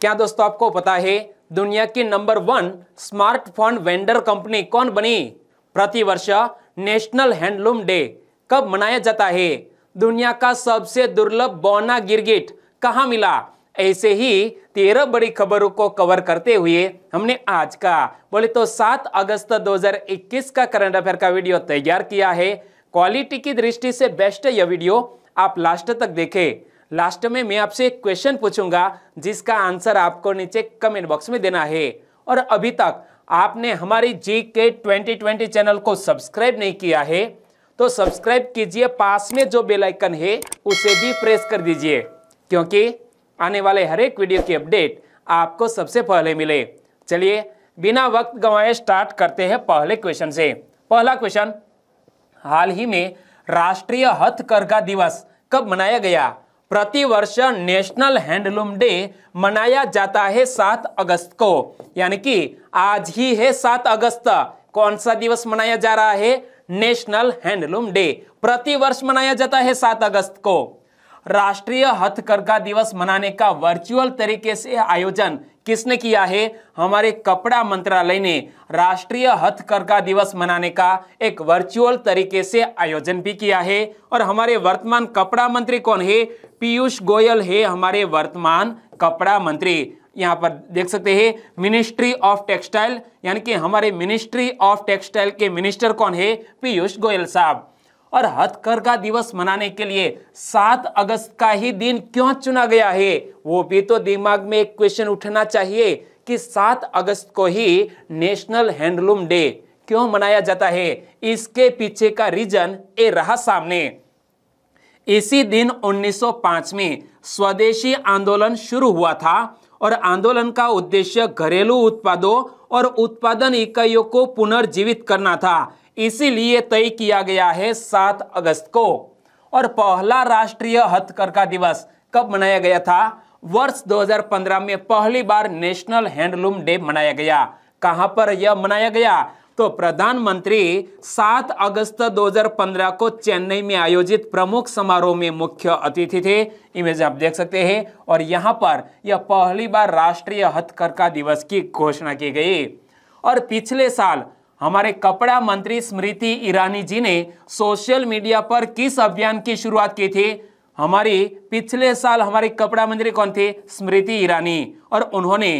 क्या दोस्तों आपको पता है दुनिया की number one smartphone vendor company कौन बनी प्रतिवर्ष नेशनल हैंडलूम डे कब मनाया जाता है दुनिया का सबसे दुर्लभ बौना गिरगिट कहा मिला ऐसे ही तेरह बड़ी खबरों को कवर करते हुए हमने आज का बोले तो 7 अगस्त 2021 का करंट अफेयर का वीडियो तैयार किया है क्वालिटी की दृष्टि से बेस्ट यह वीडियो आप लास्ट तक देखें लास्ट में मैं आपसे एक क्वेश्चन पूछूंगा जिसका आंसर आपको नीचे कमेंट बॉक्स में देना है और अभी तक आपने हमारी G K twenty twenty channel को सब्सक्राइब नहीं किया है तो सब्सक्राइब कीजिए पास में जो बेल आइकन है उसे भी प्रेस कर दीजिए क्योंकि आने वाले हर एक वीडियो की अपडेट आपको सबसे पहले मिले चलिए बिना वक्त गंवाए स्टार्ट करते हैं पहले क्वेश्चन से पहला क्वेश्चन हाल ही में राष्ट्रीय हथकरघा दिवस कब मनाया गया प्रतिवर्ष नेशनल हैंडलूम डे मनाया जाता है सात अगस्त को यानी कि आज ही है सात अगस्त कौन सा दिवस मनाया जा रहा है नेशनल हैंडलूम डे प्रति वर्ष मनाया जाता है सात अगस्त को राष्ट्रीय हथकरघा दिवस मनाने का वर्चुअल तरीके से आयोजन किसने किया है हमारे कपड़ा मंत्रालय ने राष्ट्रीय हथकरघा दिवस मनाने का एक वर्चुअल तरीके से आयोजन भी किया है और हमारे वर्तमान कपड़ा मंत्री कौन है पीयूष गोयल है हमारे वर्तमान कपड़ा मंत्री यहाँ पर देख सकते हैं मिनिस्ट्री ऑफ टेक्सटाइल यानी कि हमारे मिनिस्ट्री ऑफ टेक्सटाइल के मिनिस्टर कौन है पीयूष गोयल साहब और हथकरघा दिवस मनाने के लिए 7 अगस्त का ही दिन क्यों चुना गया है वो भी तो दिमाग में एक क्वेश्चन उठना चाहिए कि 7 अगस्त को ही नेशनल हैंडलूम डे क्यों मनाया जाता है इसके पीछे का रीजन ये रहा सामने इसी दिन 1905 में स्वदेशी आंदोलन शुरू हुआ था और आंदोलन का उद्देश्य घरेलू उत्पादों और उत्पादन इकाइयों को पुनर्जीवित करना था इसीलिए तय किया गया है सात अगस्त को और पहला राष्ट्रीय हथकरघा दिवस कब मनाया गया था वर्ष 2015 में पहली बार नेशनल हैंडलूम डे मनाया गया कहां पर यह मनाया गया तो प्रधानमंत्री 7 अगस्त 2015 को चेन्नई में आयोजित प्रमुख समारोह में मुख्य अतिथि थे इमेज आप देख सकते हैं और यहां पर यह पहली बार राष्ट्रीय हथकरघा दिवस की घोषणा की गई और पिछले साल हमारे कपड़ा मंत्री स्मृति ईरानी जी ने सोशल मीडिया पर किस अभियान की शुरुआत की थी हमारी पिछले साल हमारे कपड़ा मंत्री कौन थे स्मृति ईरानी और उन्होंने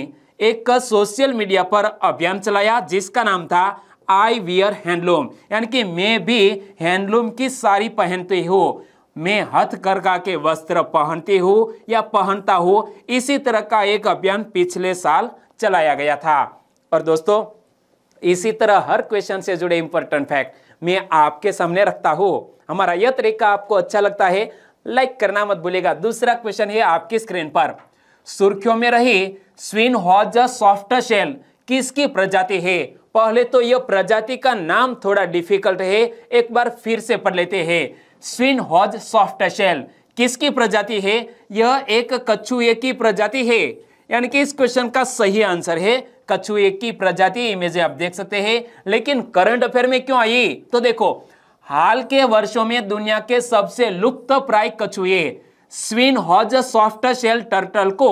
एक सोशल मीडिया पर अभियान चलाया जिसका नाम था आई वियर हैंडलूम यानी कि मैं भी हैंडलूम की साड़ी पहनते हो मैं हथ करगा के वस्त्र पहनती हूँ या पहनता हूँ इसी तरह का एक अभियान पिछले साल चलाया गया था और दोस्तों इसी तरह हर क्वेश्चन से जुड़े इंपॉर्टेंट फैक्ट मैं आपके सामने रखता हूँ हमारा यह तरीका आपको अच्छा लगता है लाइक करना मत भूलेगा दूसरा क्वेश्चन है आपकी स्क्रीन पर सुर्खियों में रही स्विन हॉज सॉफ्ट शेल किसकी प्रजाति है पहले तो यह प्रजाति का नाम थोड़ा डिफिकल्ट है एक बार फिर से पढ़ लेते हैं स्विन हॉज सॉफ्ट शेल किसकी प्रजाति है यह एक कछुए की प्रजाति है यानी कि इस क्वेश्चन का सही आंसर है कछुए की प्रजाति इमेज आप देख सकते हैं लेकिन करंट अफेयर में क्यों आई तो देखो हाल के वर्षों में दुनिया के सबसे लुप्त प्राय कछुए Swinhoe's soft shell turtle को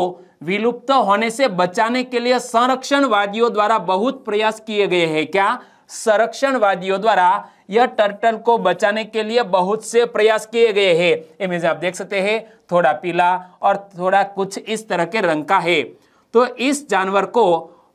विलुप्त होने से बचाने के लिए संरक्षणवादियों द्वारा बहुत प्रयास किए गए हैं क्या संरक्षणवादियों द्वारा यह टर्टल को बचाने के लिए बहुत से प्रयास किए गए हैं इमेज आप देख सकते हैं थोड़ा पीला और थोड़ा कुछ इस तरह के रंग का है तो इस जानवर को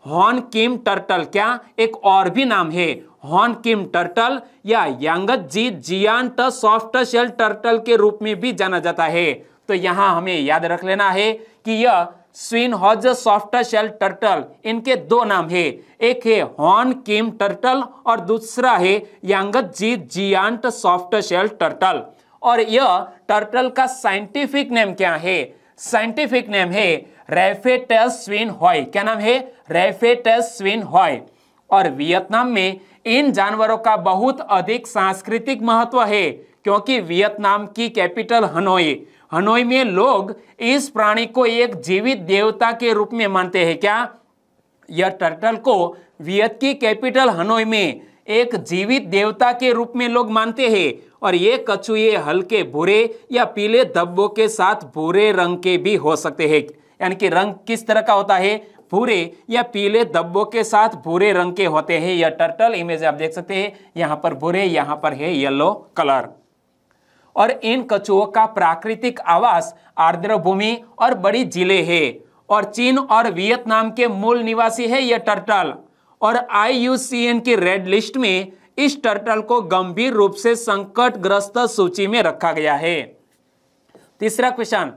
हॉन किम टर्टल क्या एक और भी नाम है हॉन किम टर्टल या Yangtze giant soft shell turtle के रूप में भी जाना जाता है तो यहां हमें याद रख लेना है कि यह Swinhoe's soft shell turtle इनके दो नाम है एक है हॉन किम टर्टल और दूसरा है Yangtze giant soft shell turtle और यह टर्टल का साइंटिफिक नेम क्या है साइंटिफिक नेम है रेफेटस स्विन हॉय क्या नाम है रेफेटस स्विन हॉय और वियतनाम में इन जानवरों का बहुत अधिक सांस्कृतिक महत्व है क्योंकि वियतनाम की कैपिटल हनोई हनोई में लोग इस प्राणी को एक जीवित देवता के रूप में मानते हैं क्या यह टर्टल को वियत की कैपिटल हनोई में एक जीवित देवता के रूप में लोग मानते हैं और ये कछुए हल्के भूरे या पीले धब्बों के साथ भूरे रंग के भी हो सकते हैं यानी कि रंग किस तरह का होता है भूरे या पीले धब्बों के साथ भूरे रंग के होते हैं यह टर्टल इमेज आप देख सकते हैं यहां पर भूरे यहां पर है येलो कलर और इन कछुओं का प्राकृतिक आवास आर्द्र भूमि और बड़ी जिले है और चीन और वियतनाम के मूल निवासी है यह टर्टल और आईयूसीएन की रेड लिस्ट में इस टर्टल को गंभीर रूप से संकटग्रस्त सूची में रखा गया है तीसरा क्वेश्चन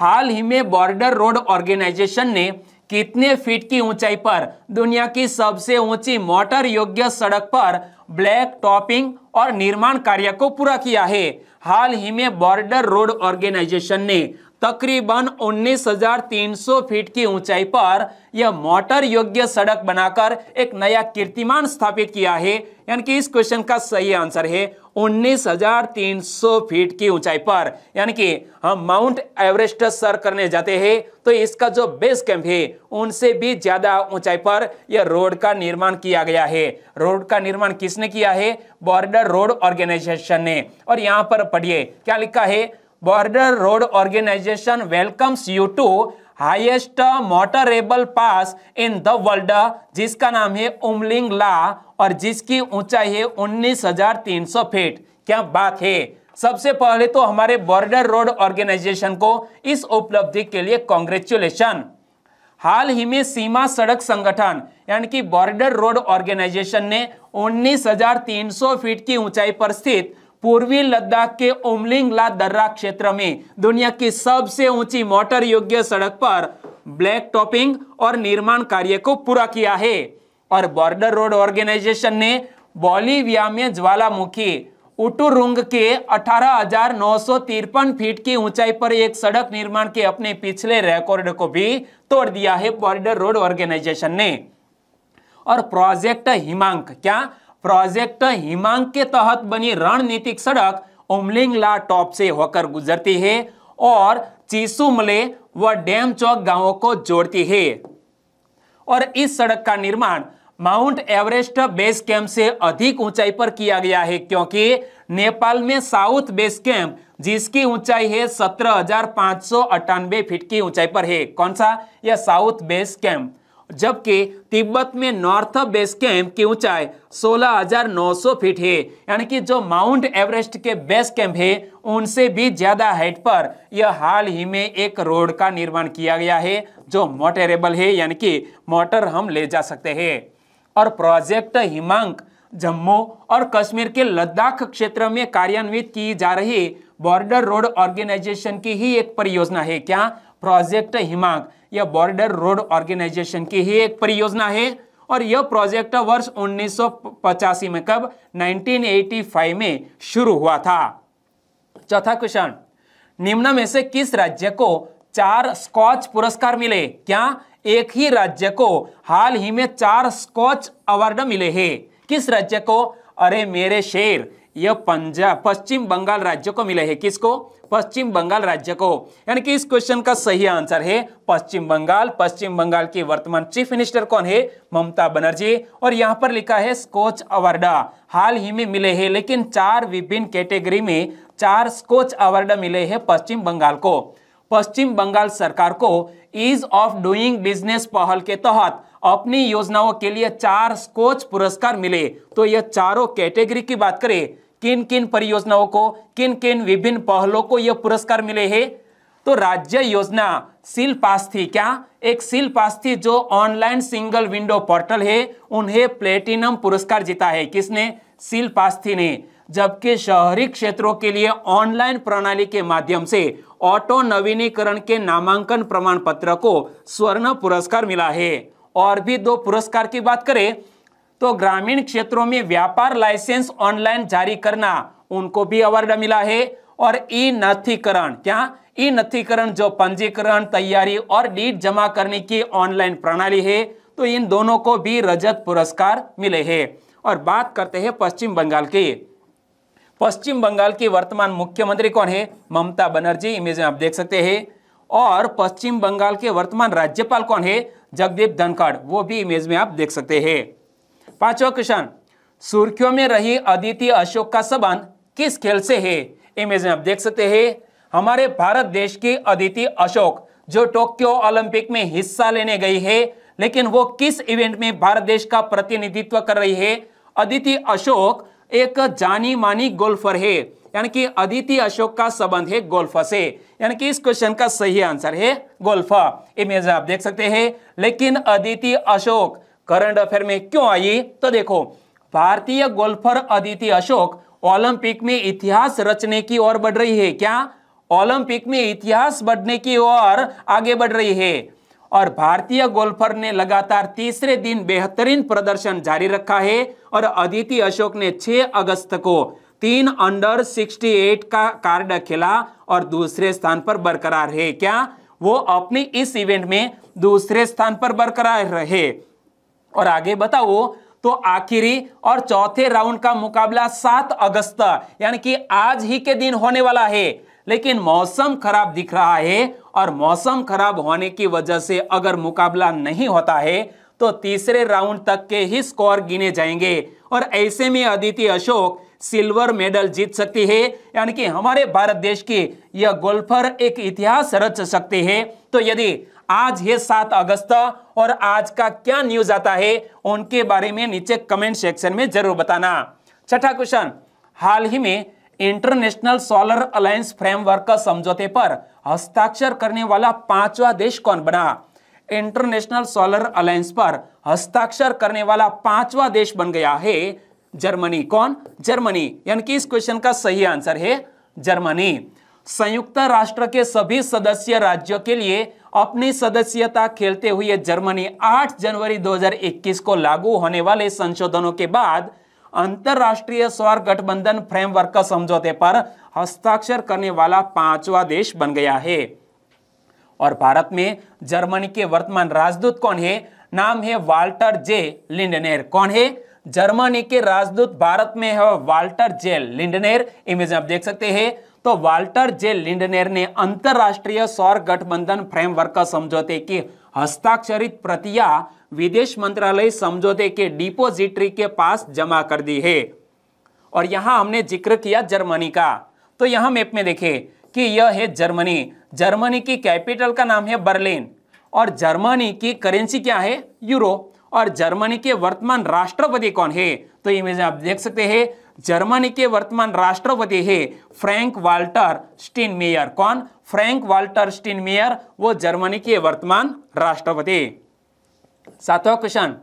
हाल ही में बॉर्डर रोड ऑर्गेनाइजेशन ने कितने फीट की ऊंचाई पर दुनिया की सबसे ऊंची मोटर योग्य सड़क पर ब्लैक टॉपिंग और निर्माण कार्य को पूरा किया है हाल ही में बॉर्डर रोड ऑर्गेनाइजेशन ने तकरीबन 19,300 फीट की ऊंचाई पर यह मोटर योग्य सड़क बनाकर एक नया कीर्तिमान स्थापित किया है यानी कि इस क्वेश्चन का सही आंसर है 19,300 फीट की ऊंचाई पर यानी कि हम माउंट एवरेस्ट सर करने जाते हैं तो इसका जो बेस कैंप है उनसे भी ज़्यादा ऊंचाई पर यह रोड का निर्माण किया गया है रोड का निर्माण किसने किया है बॉर्डर रोड ऑर्गेनाइजेशन ने और यहाँ पर पढ़िए क्या लिखा है border road organisation welcomes you to highest motorable pass in the world जिसका नाम है उमलिंग ला और जिसकी ऊंचाई है 19,300 फीट क्या बात है सबसे पहले तो हमारे बॉर्डर रोड ऑर्गेनाइजेशन को इस उपलब्धि के लिए कॉन्ग्रेचुलेशन हाल ही में सीमा सड़क संगठन यानी कि बॉर्डर रोड ऑर्गेनाइजेशन ने 19,300 फीट की ऊंचाई पर स्थित पूर्वी लद्दाख के ओमलिंगला दर्रा क्षेत्र में दुनिया की सबसे ऊंची मोटर योग्य सड़क पर ब्लैक टॉपिंग और निर्माण कार्य को पूरा किया है और बॉर्डर रोड ऑर्गेनाइजेशन ने बॉलीविया में ज्वालामुखी उटुरुंग के अठारह फीट की ऊंचाई पर एक सड़क निर्माण के अपने पिछले रिकॉर्ड को भी तोड़ दिया है बॉर्डर रोड ऑर्गेनाइजेशन ने और प्रोजेक्ट हिमांक क्या प्रोजेक्ट हिमांग के तहत बनी रणनीतिक सड़क उमलिंगला टॉप से होकर गुजरती है और चीसुमले व डैम चौक गांवों को जोड़ती है और इस सड़क का निर्माण माउंट एवरेस्ट बेस कैंप से अधिक ऊंचाई पर किया गया है क्योंकि नेपाल में साउथ बेस कैंप जिसकी ऊंचाई है सत्रह फीट की ऊंचाई पर है कौन सा यह साउथ बेस कैंप जबकि तिब्बत में नॉर्थ बेस कैंप की ऊंचाई 16,900 फीट है यानी कि जो माउंट एवरेस्ट के बेस कैंप है उनसे भी ज़्यादा हाइट पर यह हाल ही में एक रोड का निर्माण किया गया है जो मोटरेबल है यानी कि मोटर हम ले जा सकते हैं और प्रोजेक्ट हिमांक जम्मू और कश्मीर के लद्दाख क्षेत्र में कार्यान्वित की जा रही बॉर्डर रोड ऑर्गेनाइजेशन की ही एक परियोजना है क्या प्रोजेक्ट हिमाक यह बॉर्डर रोड ऑर्गेनाइजेशन की ही एक परियोजना है और यह प्रोजेक्ट वर्ष उन्नीस में कब 1985 में शुरू हुआ था चौथा क्वेश्चन निम्न में से किस राज्य को चार स्कॉच पुरस्कार मिले क्या एक ही राज्य को हाल ही में चार स्कॉच अवार्ड मिले हैं किस राज्य को अरे मेरे शेर यह पंजाब पश्चिम बंगाल राज्य को मिले है किसको पश्चिम बंगाल राज्य को यानी कि इस क्वेश्चन का सही आंसर है पश्चिम बंगाल पश्चिम बंगाल के वर्तमान चीफ मिनिस्टर कौन है ममता बनर्जी और यहां पर लिखा है स्कोच अवार्ड हाल ही में मिले हैं लेकिन चार विभिन्न कैटेगरी में चार स्कोच अवार्ड मिले हैं पश्चिम बंगाल को पश्चिम बंगाल सरकार को ईज ऑफ डूइंग बिजनेस पहल के तहत अपनी योजनाओं के लिए चार स्कोच पुरस्कार मिले तो यह चारों कैटेगरी की बात करें किन किन परियोजनाओं को किन किन विभिन्न पहलों को यह पुरस्कार मिले हैं तो राज्य योजना शिल्पास्थी क्या एक शिल्पास्थी जो ऑनलाइन सिंगल विंडो पोर्टल है उन्हें प्लेटिनम पुरस्कार जीता है किसने शिल्पास्थी ने जबकि शहरी क्षेत्रों के लिए ऑनलाइन प्रणाली के माध्यम से ऑटो नवीनीकरण के नामांकन प्रमाण पत्र को स्वर्ण पुरस्कार मिला है और भी दो पुरस्कार की बात करें तो ग्रामीण क्षेत्रों में व्यापार लाइसेंस ऑनलाइन जारी करना उनको भी अवार्ड मिला है और ई नथीकरण क्या ई नथीकरण जो पंजीकरण तैयारी और डीट जमा करने की ऑनलाइन प्रणाली है तो इन दोनों को भी रजत पुरस्कार मिले हैं और बात करते हैं पश्चिम बंगाल की पश्चिम बंगाल की वर्तमान मुख्यमंत्री कौन है ममता बनर्जी इमेज में आप देख सकते हैं और पश्चिम बंगाल के वर्तमान राज्यपाल कौन है जगदीप धनखड़ वो भी इमेज में आप देख सकते हैं पांचवा क्वेश्चन सुर्खियों में रही अदिति अशोक का संबंध किस खेल से है इमेज में आप देख सकते हैं हमारे भारत देश की अदिति अशोक जो टोक्यो ओलंपिक में हिस्सा लेने गई है लेकिन वो किस इवेंट में भारत देश का प्रतिनिधित्व कर रही है अदिति अशोक एक जानी मानी गोल्फर है यानी कि अदिति अशोक का संबंध है गोल्फा से यानी कि इस क्वेश्चन का सही आंसर है गोल्फा इमेज आप देख सकते हैं लेकिन अदिति अशोक करंट अफेयर में क्यों आई तो देखो भारतीय गोल्फर अदिति अशोक ओलंपिक में इतिहास रचने की ओर बढ़ रही है क्या ओलंपिक में इतिहास बढ़ने की ओर आगे बढ़ रही है और भारतीय गोल्फर ने लगातार तीसरे दिन बेहतरीन प्रदर्शन जारी रखा है और अदिति अशोक ने 6 अगस्त को तीन अंडर 68 का कार्ड खेला और दूसरे स्थान पर बरकरार है क्या वो अपने इस इवेंट में दूसरे स्थान पर बरकरार रहे और आगे बताओ तो आखिरी और चौथे राउंड का मुकाबला सात अगस्त यानी कि आज ही के दिन होने वाला है लेकिन मौसम खराब दिख रहा है और मौसम खराब होने की वजह से अगर मुकाबला नहीं होता है तो तीसरे राउंड तक के ही स्कोर गिने जाएंगे और ऐसे में अदिति अशोक सिल्वर मेडल जीत सकती है यानी कि हमारे भारत देश की यह गोल्फर एक इतिहास रच सकती है तो यदि आज है सात अगस्त और आज का क्या न्यूज आता है उनके बारे में नीचे कमेंट सेक्शन में जरूर बताना छठा क्वेश्चन हाल ही में इंटरनेशनल सोलर अलायंस फ्रेमवर्क समझौते पर हस्ताक्षर करने वाला पांचवा देश कौन बना इंटरनेशनल सोलर अलायंस पर हस्ताक्षर करने वाला पांचवा देश बन गया है जर्मनी कौन जर्मनी यानी कि इस क्वेश्चन का सही आंसर है जर्मनी संयुक्त राष्ट्र के सभी सदस्य राज्यों के लिए अपनी सदस्यता खेलते हुए जर्मनी 8 जनवरी 2021 को लागू होने वाले संशोधनों के बाद अंतर्राष्ट्रीय स्वर गठबंधन फ्रेमवर्क का समझौते पर हस्ताक्षर करने वाला पांचवा देश बन गया है और भारत में जर्मनी के वर्तमान राजदूत कौन है नाम है वाल्टर जे लिंडनेर कौन है जर्मनी के राजदूत भारत में है वाल्टर जे लिंडनेर इमेज आप देख सकते हैं तो वाल्टर जे लिंडनेर ने अंतरराष्ट्रीय सौर गठबंधन फ्रेमवर्क का समझौते की हस्ताक्षरित प्रतिया विदेश मंत्रालय समझौते के डिपोजिटरी के पास जमा कर दी है और यहां हमने जिक्र किया जर्मनी का तो यहां मैप में देखे कि यह है जर्मनी जर्मनी की कैपिटल का नाम है बर्लिन और जर्मनी की करेंसी क्या है यूरो और जर्मनी के वर्तमान राष्ट्रपति कौन है तो इमेज आप देख सकते हैं जर्मनी के वर्तमान राष्ट्रपति है फ्रैंक वाल्टर स्टीनमेयर कौन फ्रैंक वाल्टर स्टीनमेयर वो जर्मनी के वर्तमान राष्ट्रपति सातवां क्वेश्चन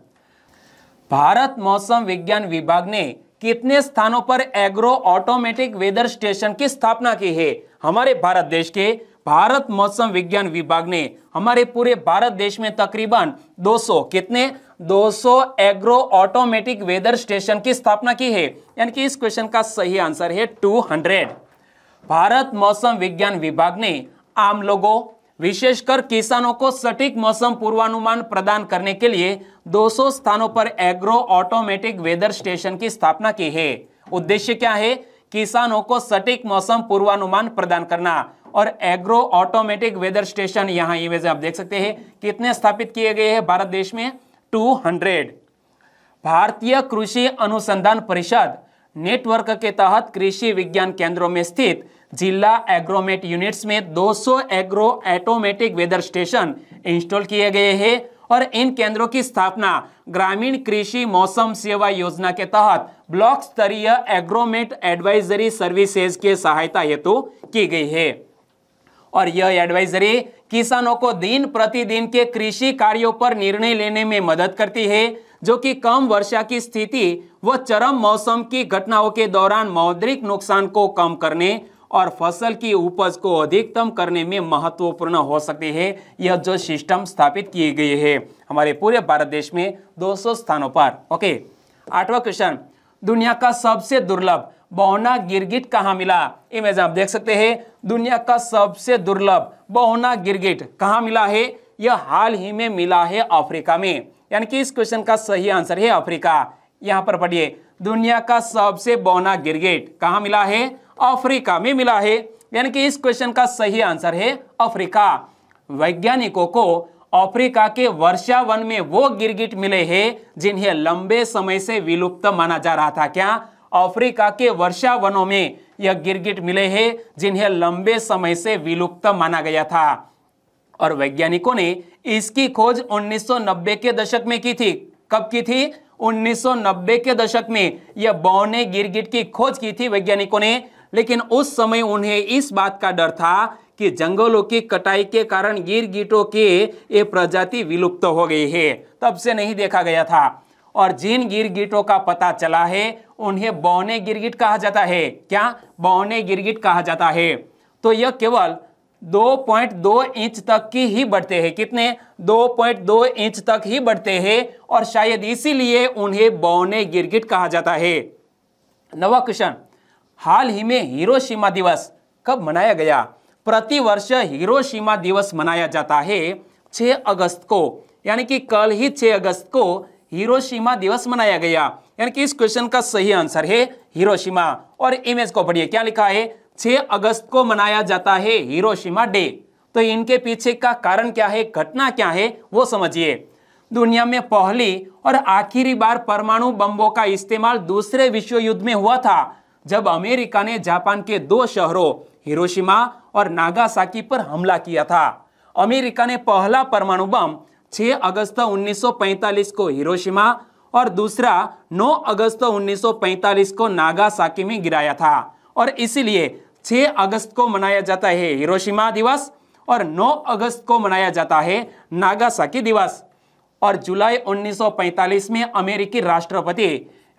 भारत मौसम विज्ञान विभाग ने कितने स्थानों पर एग्रो ऑटोमेटिक वेदर स्टेशन की स्थापना की है हमारे भारत देश के भारत मौसम विज्ञान विभाग ने हमारे पूरे भारत देश में तकरीबन 200 कितने 200 एग्रो ऑटोमेटिक वेदर स्टेशन की स्थापना की है यानी कि इस क्वेश्चन का सही आंसर है 200 भारत मौसम विज्ञान विभाग ने आम लोगों विशेषकर किसानों को सटीक मौसम पूर्वानुमान प्रदान करने के लिए 200 स्थानों पर एग्रो ऑटोमेटिक वेदर स्टेशन की स्थापना की है उद्देश्य क्या है किसानों को सटीक मौसम पूर्वानुमान प्रदान करना और एग्रो ऑटोमेटिक वेदर स्टेशन यहाँ ये आप देख सकते हैं कितने स्थापित किए गए हैं भारत देश में टू हंड्रेड भारतीय कृषि अनुसंधान परिषद नेटवर्क के तहत कृषि विज्ञान केंद्रों में स्थित जिला एग्रोमेट यूनिट्स में 200 agro automatic weather station install किए गए हैं और इन केंद्रों की स्थापना ग्रामीण कृषि मौसम सेवा योजना के तहत ब्लॉक स्तरीय एग्रोमेट एडवाइजरी सर्विसेज के सहायता हेतु की गई है और यह एडवाइजरी किसानों को दिन प्रतिदिन के कृषि कार्यों पर निर्णय लेने में मदद करती है जो कि कम वर्षा की स्थिति व चरम मौसम की घटनाओं के दौरान मौद्रिक नुकसान को कम करने और फसल की उपज को अधिकतम करने में महत्वपूर्ण हो सकती है यह जो सिस्टम स्थापित किए गए है हमारे पूरे भारत देश में 200 स्थानों पर ओके आठवां क्वेश्चन दुनिया का सबसे दुर्लभ बहुना गिरगिट कहाँ मिला इमेज आप देख सकते हैं दुनिया का सबसे दुर्लभ बहुना गिरगिट कहाँ मिला है यह हाल ही में मिला है अफ्रीका में यानी कि इस क्वेश्चन का सही आंसर है अफ्रीका यहाँ पर पढ़िए दुनिया का सबसे बहुना गिरगिट कहाँ मिला है अफ्रीका में मिला है यानी कि इस क्वेश्चन का सही आंसर है अफ्रीका वैज्ञानिकों को अफ्रीका के वर्षा वन में वो गिरगिट मिले हैं जिन्हें लंबे समय से विलुप्त माना जा रहा था क्या अफ्रीका के वर्षा वनों में यह गिरगिट मिले हैं जिन्हें लंबे समय से विलुप्त माना गया था और वैज्ञानिकों ने इसकी खोज 1990 के दशक में की थी कब की थी 1990 के दशक में यह बौने गिरगिट की खोज की थी वैज्ञानिकों ने लेकिन उस समय उन्हें इस बात का डर था कि जंगलों की कटाई के कारण गिरगिटों के ये प्रजाति विलुप्त हो गई है तब से नहीं देखा गया था और जिन गिरगिटों का पता चला है उन्हें बौने गिरगिट कहा जाता है क्या बौने गिरगिट कहा जाता है तो यह केवल 2.2 इंच तक की ही बढ़ते हैं कितने 2.2 इंच तक ही बढ़ते हैं और शायद इसीलिए उन्हें बौने गिरगिट कहा जाता है नवा क्वेश्चन हाल ही में हिरोशिमा दिवस कब मनाया गया प्रतिवर्ष हिरोशिमा दिवस मनाया जाता है 6 अगस्त को यानी कि कल ही 6 अगस्त को हिरोशिमा दिवस मनाया गया यानी कि इस क्वेश्चन का सही आंसर है हिरोशिमा और इमेज को पढ़िए क्या लिखा है छह अगस्त को मनाया जाता है हिरोशिमा डे तो इनके पीछे का कारण क्या है घटना क्या है वो समझिए दुनिया में पहली और आखिरी बार परमाणु बम्बों का इस्तेमाल दूसरे विश्व युद्ध में हुआ था जब अमेरिका ने जापान के दो शहरों हिरोशिमा और नागासाकी पर हमला किया था अमेरिका ने पहला परमाणु बम 6 अगस्त 1945 को हिरोशिमा और दूसरा 9 अगस्त 1945 को नागासाकी में गिराया था और इसीलिए 6 अगस्त को मनाया जाता है हिरोशिमा दिवस और 9 अगस्त को मनाया जाता है नागासाकी दिवस और जुलाई 1945 में अमेरिकी राष्ट्रपति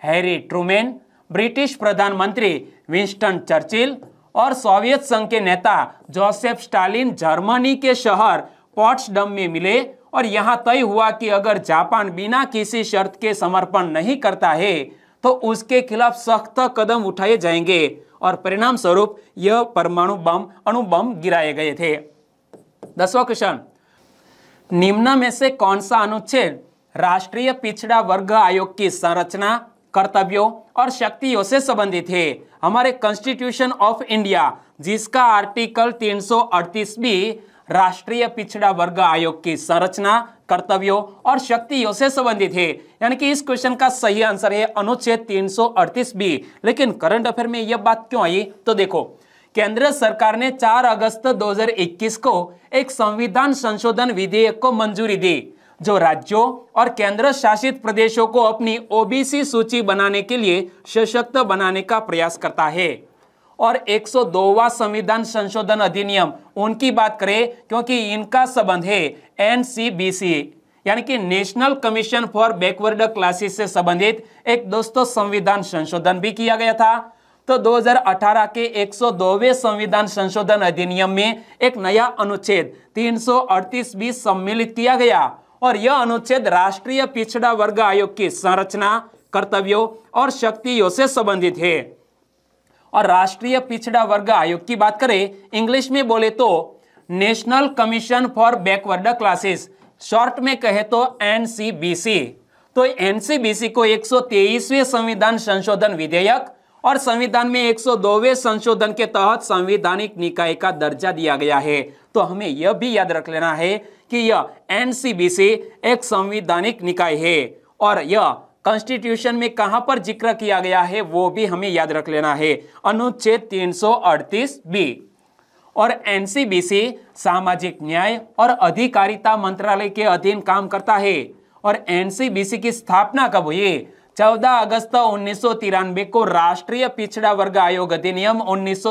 हैरी ट्रूमेन ब्रिटिश प्रधानमंत्री विंस्टन चर्चिल और सोवियत संघ के नेता जोसेफ स्टालिन जर्मनी के शहर पॉट्सडम में मिले और यहाँ तय हुआ कि अगर जापान बिना किसी शर्त के समर्पण नहीं करता है तो उसके खिलाफ सख्त कदम उठाए जाएंगे और परिणाम स्वरूप यह परमाणु बम बम गिराए गए थे दसवा क्वेश्चन निम्न में से कौन सा अनुच्छेद राष्ट्रीय पिछड़ा वर्ग आयोग की संरचना कर्तव्यों और शक्तियों से संबंधित है हमारे कॉन्स्टिट्यूशन ऑफ इंडिया जिसका आर्टिकल 338 बी राष्ट्रीय पिछड़ा वर्ग आयोग की संरचना कर्तव्यों और शक्तियों से संबंधित है यानी कि इस क्वेश्चन का सही आंसर है अनुच्छेद 338 बी लेकिन करंट अफेयर में यह बात क्यों आई तो देखो केंद्र सरकार ने 4 अगस्त 2021 को एक संविधान संशोधन विधेयक को मंजूरी दी जो राज्यों और केंद्र शासित प्रदेशों को अपनी ओबीसी सूची बनाने के लिए सशक्त बनाने का प्रयास करता है और 102वां संविधान संशोधन अधिनियम उनकी बात करें क्योंकि इनका संबंध है एनसीबीसी यानी कि national commission for backward classes से संबंधित एक दोस्तों संविधान संशोधन भी किया गया था तो 2018 के 102वें संविधान संशोधन अधिनियम में एक नया अनुच्छेद 338 भी सम्मिलित किया गया और यह अनुच्छेद राष्ट्रीय पिछड़ा वर्ग आयोग की संरचना कर्तव्यों और शक्तियों से संबंधित है और राष्ट्रीय पिछड़ा वर्ग आयोग की बात करें इंग्लिश में बोले तो national commission for backward classes short में कहे तो एनसीबीसी तो एनसीबीसी को 123वें संविधान संशोधन विधेयक और संविधान में 102वें संशोधन के तहत संविधानिक निकाय का दर्जा दिया गया है तो हमें यह भी याद रख लेना है कि यह एनसीबीसी एक संविधानिक निकाय है और यह कॉन्स्टिट्यूशन में कहां पर जिक्र किया गया है वो भी हमें याद रख लेना है अनुच्छेद 338 बी और एनसीबीसी सामाजिक न्याय और अधिकारिता मंत्रालय के अधीन काम करता है और एनसीबीसी की स्थापना कब हुई 14 अगस्त उन्नीस को राष्ट्रीय पिछड़ा वर्ग आयोग अधिनियम उन्नीस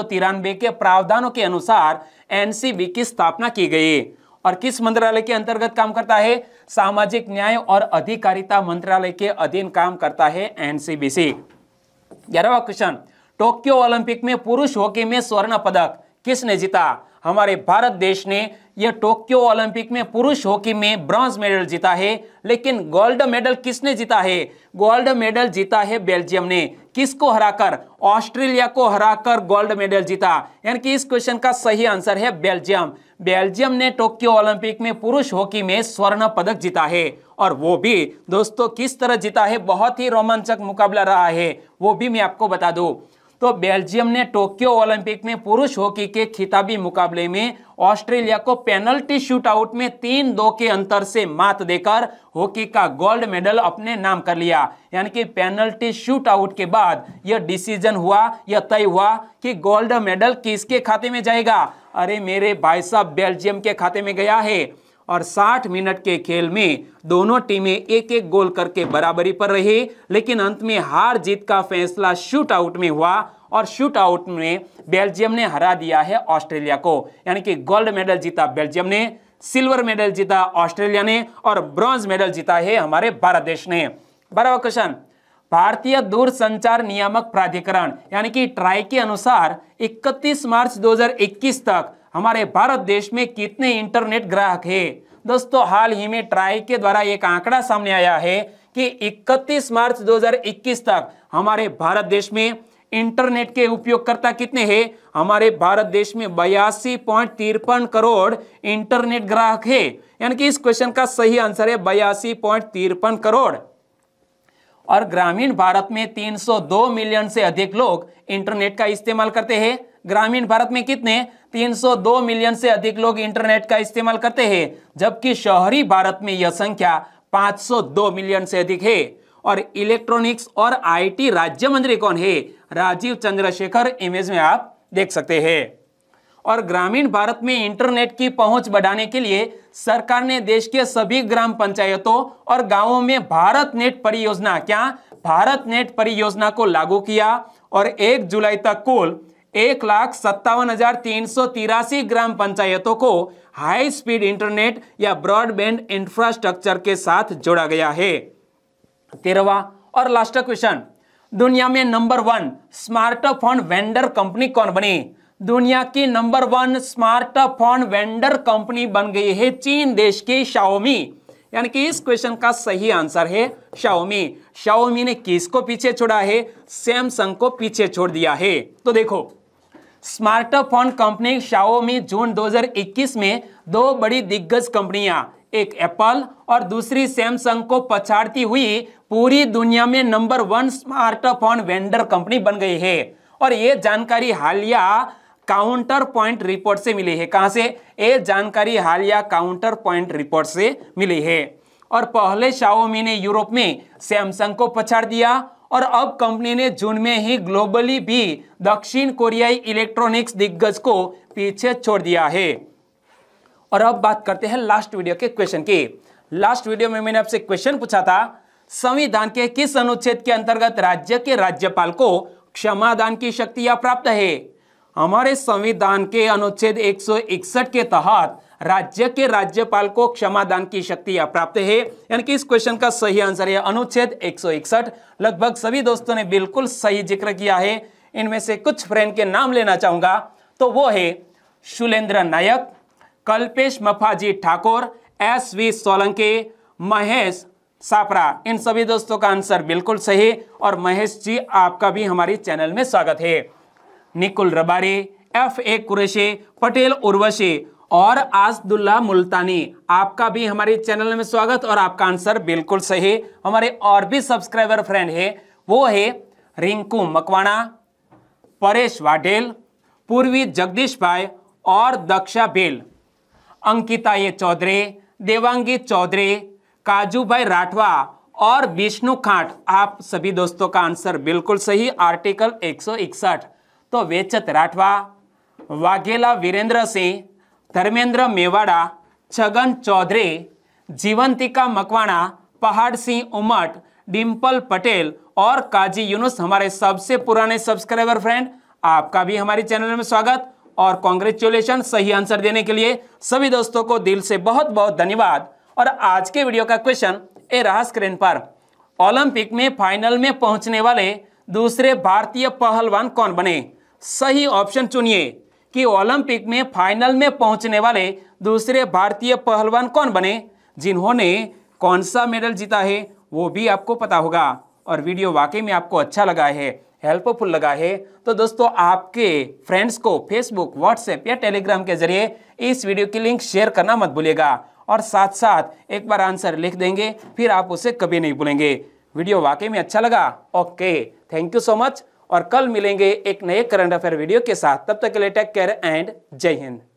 के प्रावधानों के अनुसार एनसीबी की स्थापना की गई और किस मंत्रालय के अंतर्गत काम करता है सामाजिक न्याय और अधिकारिता मंत्रालय के अधीन काम करता है एनसीबीसी ग्यारहवा क्वेश्चन टोक्यो ओलंपिक में पुरुष हॉकी में स्वर्ण पदक किसने जीता हमारे भारत देश ने यह टोक्यो ओलंपिक में पुरुष हॉकी में ब्रॉन्ज मेडल जीता है लेकिन गोल्ड मेडल किसने जीता है गोल्ड मेडल जीता है बेल्जियम ने किसको हराकर ऑस्ट्रेलिया को हराकर गोल्ड मेडल जीता यानी कि इस क्वेश्चन का सही आंसर है बेल्जियम बेल्जियम ने टोक्यो ओलंपिक में पुरुष हॉकी में स्वर्ण पदक जीता है और वो भी दोस्तों किस तरह जीता है बहुत ही रोमांचक मुकाबला रहा है वो भी मैं आपको बता दू तो बेल्जियम ने टोक्यो ओलंपिक में पुरुष हॉकी के खिताबी मुकाबले में ऑस्ट्रेलिया को पेनल्टी शूटआउट में तीन दो के अंतर से मात देकर हॉकी का गोल्ड मेडल अपने नाम कर लिया यानी कि पेनल्टी शूटआउट के बाद यह डिसीजन हुआ यह तय हुआ कि गोल्ड मेडल किसके खाते में जाएगा अरे मेरे भाई साहब बेल्जियम के खाते में गया है और 60 मिनट के खेल में दोनों टीमें एक एक गोल करके बराबरी पर रही लेकिन अंत में हार जीत का फैसला शूट आउट में हुआ और शूट आउट में बेल्जियम ने हरा दिया है ऑस्ट्रेलिया को यानी कि गोल्ड मेडल जीता बेल्जियम ने सिल्वर मेडल जीता ऑस्ट्रेलिया ने और ब्रॉन्ज मेडल जीता है हमारे भारत देश ने बराबर क्वेश्चन भारतीय दूर संचार नियामक प्राधिकरण यानी कि ट्राई के अनुसार 31 मार्च 2021 तक हमारे भारत देश में कितने इंटरनेट ग्राहक है दोस्तों हाल ही में ट्राई के द्वारा एक आंकड़ा सामने आया है कि 31 मार्च 2021 तक हमारे भारत देश में इंटरनेट के उपयोगकर्ता कितने हैं हमारे भारत देश में बयासी पॉइंट तिरपन करोड़ इंटरनेट ग्राहक है यानी कि इस क्वेश्चन का सही आंसर है बयासी पॉइंट तिरपन करोड़ और ग्रामीण भारत में 302 मिलियन से अधिक लोग इंटरनेट का इस्तेमाल करते हैं ग्रामीण भारत में कितने 302 मिलियन से अधिक लोग इंटरनेट का इस्तेमाल करते हैं जबकि शहरी भारत में यह संख्या 502 मिलियन से अधिक है और इलेक्ट्रॉनिक्स और आईटी राज्य मंत्री कौन है राजीव चंद्रशेखर इमेज में आप देख सकते हैं और ग्रामीण भारत में इंटरनेट की पहुंच बढ़ाने के लिए सरकार ने देश के सभी ग्राम पंचायतों और गांवों में भारत नेट परियोजना क्या भारत नेट परियोजना को लागू किया और 1 जुलाई तक कुल एक लाख सत्तावन हजार तीन सौ तिरासी ग्राम पंचायतों को हाई स्पीड इंटरनेट या ब्रॉडबैंड इंफ्रास्ट्रक्चर के साथ जोड़ा गया है तेरहवा और लास्ट क्वेश्चन दुनिया में number one smartphone vendor company कौन बनी दुनिया की number one smartphone vendor company बन गई है चीन देश की शाओमी यानी कि इस क्वेश्चन का सही आंसर है शाओमी शाओमी ने किसको पीछे छोड़ा है सैमसंग को पीछे छोड़ दिया है तो देखो स्मार्टफोन कंपनी शाओमी जून 2021 में दो बड़ी दिग्गज कंपनियां एक एप्पल और दूसरी सैमसंग को पछाड़ती हुई पूरी दुनिया में number one smartphone vendor company बन गई है और ये जानकारी हालिया काउंटर पॉइंट रिपोर्ट से मिली है कहाँ से ये जानकारी हालिया काउंटर पॉइंट रिपोर्ट से मिली है और पहले शाओमी ने यूरोप में सैमसंग को पछाड़ दिया और अब कंपनी ने जून में ही ग्लोबली भी दक्षिण कोरियाई इलेक्ट्रॉनिक्स दिग्गज को पीछे छोड़ दिया है और अब बात करते हैं लास्ट वीडियो के क्वेश्चन की लास्ट वीडियो में मैंने आपसे क्वेश्चन पूछा था संविधान के किस अनुच्छेद के अंतर्गत राज्य के राज्यपाल को क्षमादान की शक्ति प्राप्त है हमारे संविधान के अनुच्छेद 161 के तहत राज्य के राज्यपाल को क्षमादान की शक्ति प्राप्त है यानी कि इस क्वेश्चन का सही आंसर है अनुच्छेद एक लगभग सभी दोस्तों ने बिल्कुल सही जिक्र किया है इनमें से कुछ फ्रेंड के नाम लेना चाहूंगा तो वो है शुलेंद्र नायक कल्पेश मफाजी ठाकुर एस वी सोलंके महेश सापरा इन सभी दोस्तों का आंसर बिल्कुल सही और महेश जी आपका भी हमारी चैनल में स्वागत है निकुल रबारी एफ ए कुरेशी पटेल उर्वशी और आसदुल्ला मुल्तानी आपका भी हमारे चैनल में स्वागत और आपका आंसर बिल्कुल सही हमारे और भी सब्सक्राइबर फ्रेंड है वो है रिंकू मकवाणा परेश वाडेल पूर्वी जगदीश भाई और दक्षा बेल अंकिता ये चौधरी देवांगी चौधरी काजू भाई राठवा और विष्णु खाट आप सभी दोस्तों का आंसर बिल्कुल सही आर्टिकल 161 तो वेचत राठवा वाघेला वीरेंद्र सिंह धर्मेंद्र मेवाड़ा छगन चौधरी जीवंतिका मकवाणा पहाड़ सिंह उमट डिम्पल पटेल और काजी यूनुस हमारे सबसे पुराने सब्सक्राइबर फ्रेंड आपका भी हमारे चैनल में स्वागत और कॉन्ग्रेचुलेशन सही आंसर देने के लिए सभी दोस्तों को दिल से बहुत बहुत धन्यवाद और आज के वीडियो का क्वेश्चन ए रहा स्क्रीन पर ओलंपिक में फाइनल में पहुंचने वाले दूसरे भारतीय पहलवान कौन बने सही ऑप्शन चुनिए कि ओलंपिक में फाइनल में पहुंचने वाले दूसरे भारतीय पहलवान कौन बने जिन्होंने कौन सा मेडल जीता है वो भी आपको पता होगा और वीडियो वाकई में आपको अच्छा लगा है हेल्पफुल लगा है तो दोस्तों आपके फ्रेंड्स को फेसबुक व्हाट्सएप या टेलीग्राम के जरिए इस वीडियो की लिंक शेयर करना मत भूलिएगा और साथ साथ एक बार आंसर लिख देंगे फिर आप उसे कभी नहीं भूलेंगे वीडियो वाकई में अच्छा लगा okay thank you so much और कल मिलेंगे एक नए करंट अफेयर वीडियो के साथ तब तक के लिए टेक केयर एंड जय हिंद